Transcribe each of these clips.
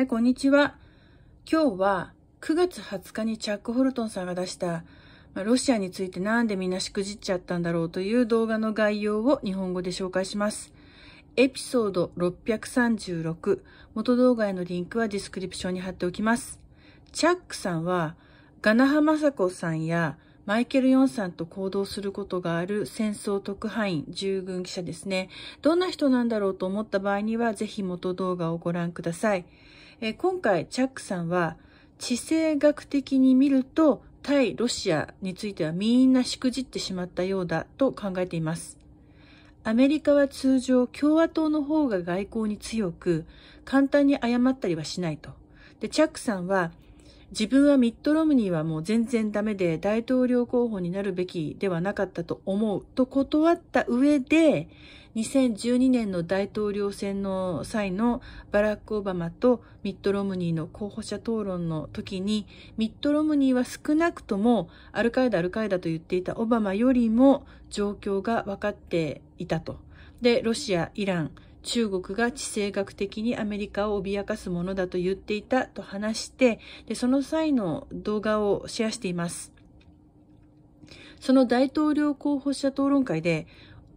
はい、こんにちは。今日は9月20日にチャック・ホルトンさんが出した、まあ、ロシアについてなんでみんなしくじっちゃったんだろうという動画の概要を日本語で紹介します。エピソード636、元動画へのリンクはディスクリプションに貼っておきます。チャックさんは、ガナハマサコさんやマイケル・ヨンさんと行動することがある戦争特派員、従軍記者ですね。どんな人なんだろうと思った場合には、ぜひ元動画をご覧ください。えー、今回、チャックさんは、地政学的に見ると、対ロシアについてはみんなしくじってしまったようだと考えています。アメリカは通常共和党の方が外交に強く、簡単に誤ったりはしないと。で、チャックさんは自分はミッド・ロムニーはもう全然ダメで大統領候補になるべきではなかったと思うと断った上で、2012年の大統領選の際のバラック・オバマとミッド・ロムニーの候補者討論の時に、ミッド・ロムニーは少なくともアルカイダ・アルカイダと言っていたオバマよりも状況が分かっていたと。で、ロシア、イラン、中国が地政学的にアメリカを脅かすものだと言っていたと話して、でその際の動画をシェアしています。その大統領候補者討論会で、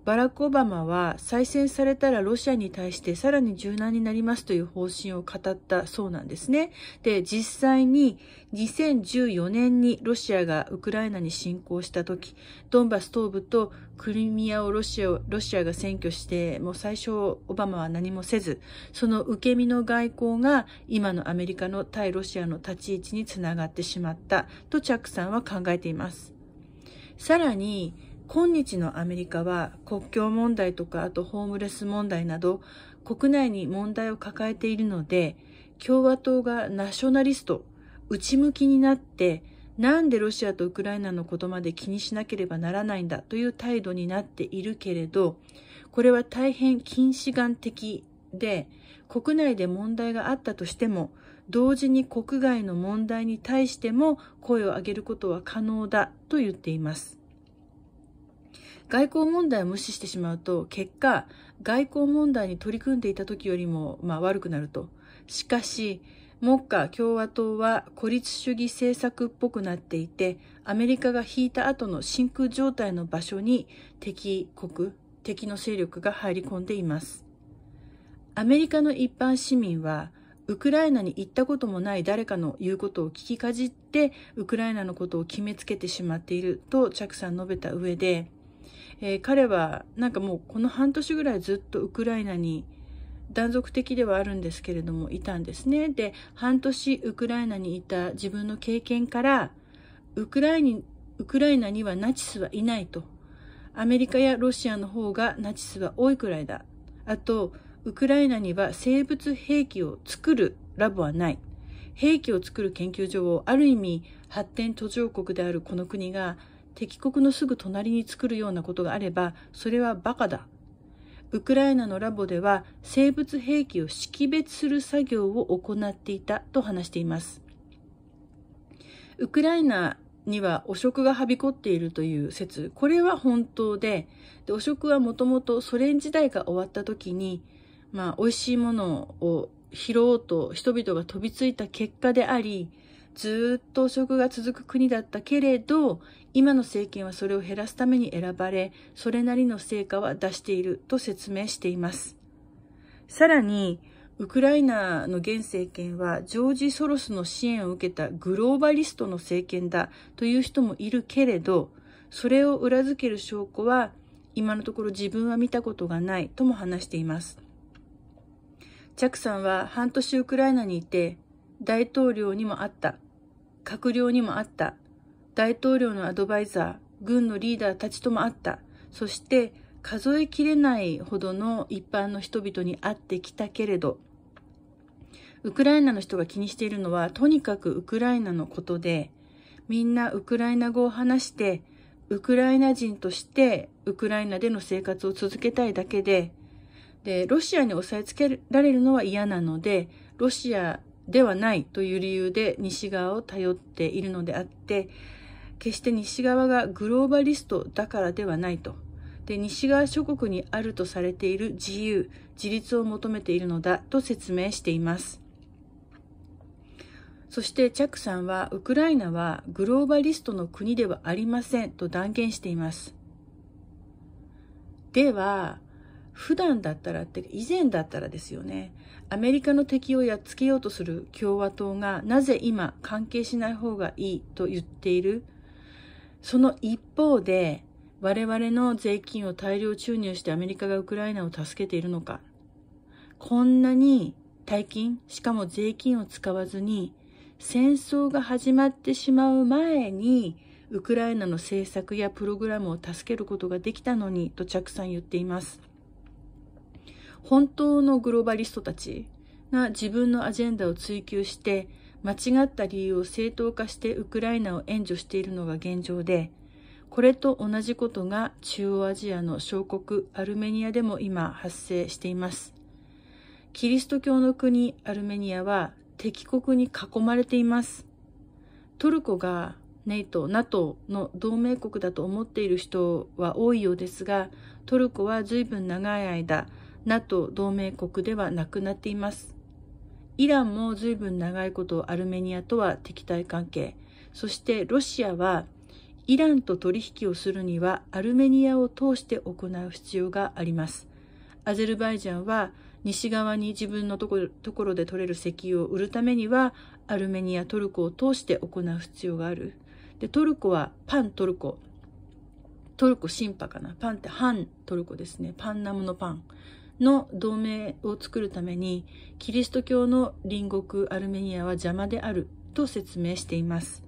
バラク・オバマは再選されたらロシアに対してさらに柔軟になりますという方針を語ったそうなんですね。で、実際に2014年にロシアがウクライナに侵攻した時、ドンバス東部とクリミアをロシアロシアが占拠して、もう最初オバマは何もせず、その受け身の外交が今のアメリカの対ロシアの立ち位置につながってしまったとチャックさんは考えています。さらに、今日のアメリカは国境問題とかあとホームレス問題など国内に問題を抱えているので共和党がナショナリスト内向きになってなんでロシアとウクライナのことまで気にしなければならないんだという態度になっているけれどこれは大変近視眼的で国内で問題があったとしても同時に国外の問題に対しても声を上げることは可能だと言っています。外交問題を無視してしまうと、結果、外交問題に取り組んでいた時よりも、まあ、悪くなると。しかし、目下共和党は孤立主義政策っぽくなっていて、アメリカが引いた後の真空状態の場所に敵国、敵の勢力が入り込んでいます。アメリカの一般市民は、ウクライナに行ったこともない誰かの言うことを聞きかじって、ウクライナのことを決めつけてしまっていると、チャクさん述べた上で、えー、彼はなんかもうこの半年ぐらいずっとウクライナに断続的ではあるんですけれどもいたんですね。で、半年ウクライナにいた自分の経験からウクライナウクライナにはナチスはいないと。アメリカやロシアの方がナチスは多いくらいだ。あと、ウクライナには生物兵器を作るラボはない。兵器を作る研究所をある意味発展途上国であるこの国が敵国のすぐ隣に作るようなことがあれば、それはバカだ。ウクライナのラボでは生物兵器を識別する作業を行っていたと話しています。ウクライナには汚職がはびこっているという説、これは本当で、で汚職はもともとソ連時代が終わった時に、まあ、美味しいものを拾おうと人々が飛びついた結果であり、ずっと汚職が続く国だったけれど、今の政権はそれを減らすために選ばれ、それなりの成果は出していると説明しています。さらに、ウクライナの現政権はジョージ・ソロスの支援を受けたグローバリストの政権だという人もいるけれど、それを裏付ける証拠は今のところ自分は見たことがないとも話しています。チャクさんは半年ウクライナにいて大統領にも会った。閣僚にも会った。大統領のアドバイザー、軍のリーダーたちとも会った。そして、数えきれないほどの一般の人々に会ってきたけれど、ウクライナの人が気にしているのは、とにかくウクライナのことで、みんなウクライナ語を話して、ウクライナ人としてウクライナでの生活を続けたいだけで、で、ロシアに押さえつけられるのは嫌なので、ロシアではないという理由で西側を頼っているのであって、決して西側がグローバリストだからではないと。で、西側諸国にあるとされている自由、自立を求めているのだと説明しています。そしてチャクさんは、ウクライナはグローバリストの国ではありませんと断言しています。では、普段だったらって以前だったらですよねアメリカの敵をやっつけようとする共和党がなぜ今関係しない方がいいと言っているその一方で我々の税金を大量注入してアメリカがウクライナを助けているのかこんなに大金しかも税金を使わずに戦争が始まってしまう前にウクライナの政策やプログラムを助けることができたのにと着さん言っています。本当のグローバリストたちが自分のアジェンダを追求して間違った理由を正当化してウクライナを援助しているのが現状でこれと同じことが中央アジアの小国アルメニアでも今発生していますキリスト教の国アルメニアは敵国に囲まれていますトルコがネイト、ナ NATO の同盟国だと思っている人は多いようですが、トルコは随分長い間、NATO 同盟国ではなくなっています。イランも随分長いことアルメニアとは敵対関係、そしてロシアはイランと取引をするにはアルメニアを通して行う必要があります。アゼルバイジャンは西側に自分のところで取れる石油を売るためにはアルメニア、トルコを通して行う必要がある。で、トルコはパントルコ。トルコシンパかな。パンって反トルコですね。パンナムのパン。の同盟を作るためにキリスト教の隣国アルメニアは邪魔であると説明しています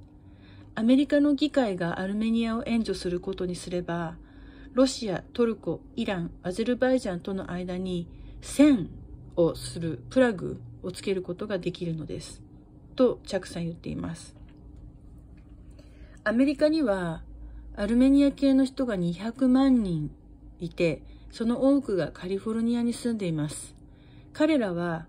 アメリカの議会がアルメニアを援助することにすればロシアトルコイランアゼルバイジャンとの間に線をするプラグをつけることができるのですとチャクさん言っていますアメリカにはアルメニア系の人が200万人いてその多くがカリフォルニアに住んでいます。彼らは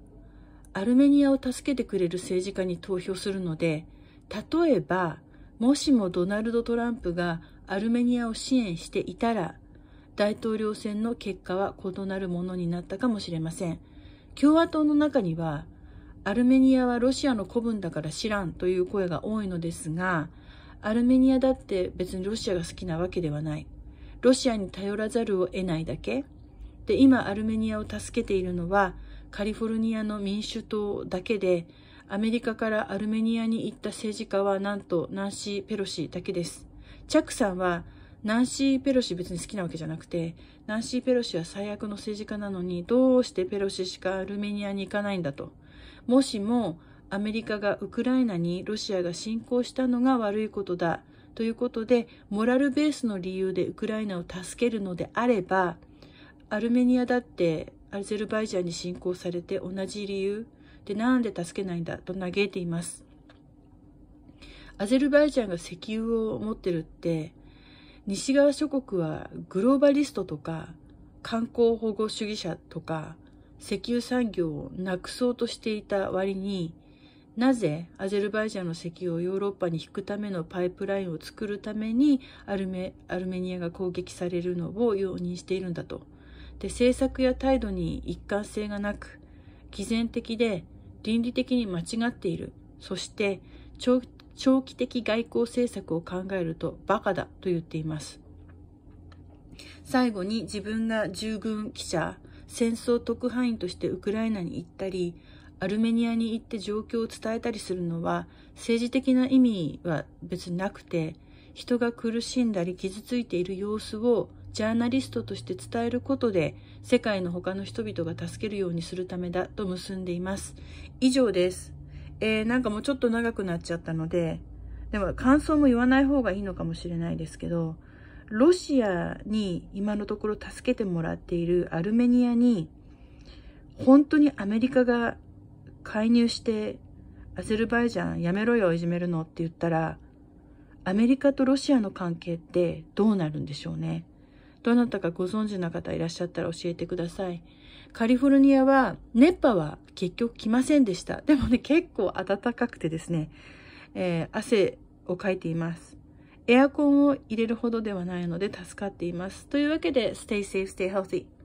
アルメニアを助けてくれる政治家に投票するので、例えば、もしもドナルド・トランプがアルメニアを支援していたら、大統領選の結果は異なるものになったかもしれません。共和党の中には、アルメニアはロシアの古文だから知らんという声が多いのですが、アルメニアだって別にロシアが好きなわけではない。ロシアに頼らざるを得ないだけで今アルメニアを助けているのはカリフォルニアの民主党だけでアメリカからアルメニアに行った政治家はなんとナンシー・ペロシだけですチャックさんはナンシー・ペロシ別に好きなわけじゃなくてナンシー・ペロシは最悪の政治家なのにどうしてペロシしかアルメニアに行かないんだともしもアメリカがウクライナにロシアが侵攻したのが悪いことだということで、モラルベースの理由でウクライナを助けるのであれば、アルメニアだってアルゼルバイジャンに侵攻されて同じ理由でなんで助けないんだと嘆いています。アゼルバイジャンが石油を持ってるって、西側諸国はグローバリストとか観光保護主義者とか石油産業をなくそうとしていた割になぜアゼルバイジャンの石油をヨーロッパに引くためのパイプラインを作るためにアルメアルメニアが攻撃されるのを容認しているんだと。で政策や態度に一貫性がなく偽善的で倫理的に間違っているそして長期的外交政策を考えるとバカだと言っています最後に自分が従軍記者戦争特派員としてウクライナに行ったりアルメニアに行って状況を伝えたりするのは政治的な意味は別になくて人が苦しんだり傷ついている様子をジャーナリストとして伝えることで世界の他の人々が助けるようにするためだと結んでいます。以上です。えー、なんかもうちょっと長くなっちゃったので、でも感想も言わない方がいいのかもしれないですけど、ロシアに今のところ助けてもらっているアルメニアに本当にアメリカが介入して、アゼルバイジャンやめろよいじめるのって言ったら、アメリカとロシアの関係ってどうなるんでしょうね。どなたかご存知の方いらっしゃったら教えてください。カリフォルニアは熱波は結局来ませんでした。でもね、結構暖かくてですね、えー、汗をかいています。エアコンを入れるほどではないので助かっています。というわけで、Stay safe, stay healthy.